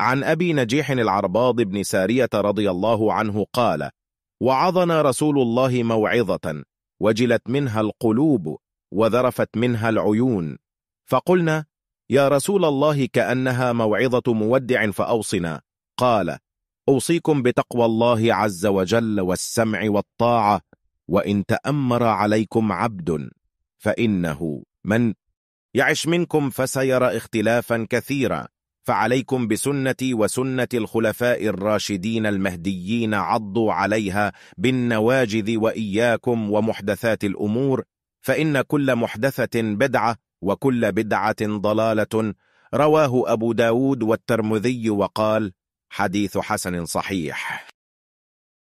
عن أبي نجيح العرباض بن سارية رضي الله عنه قال وعظنا رسول الله موعظة وجلت منها القلوب وذرفت منها العيون فقلنا يا رسول الله كأنها موعظة مودع فأوصنا قال أوصيكم بتقوى الله عز وجل والسمع والطاعة وإن تأمر عليكم عبد فإنه من يعش منكم فسيرى اختلافا كثيرا فعليكم بسنتي وسنة الخلفاء الراشدين المهديين عضوا عليها بالنواجذ وإياكم ومحدثات الأمور فإن كل محدثة بدعة وكل بدعة ضلالة رواه أبو داود والترمذي وقال حديث حسن صحيح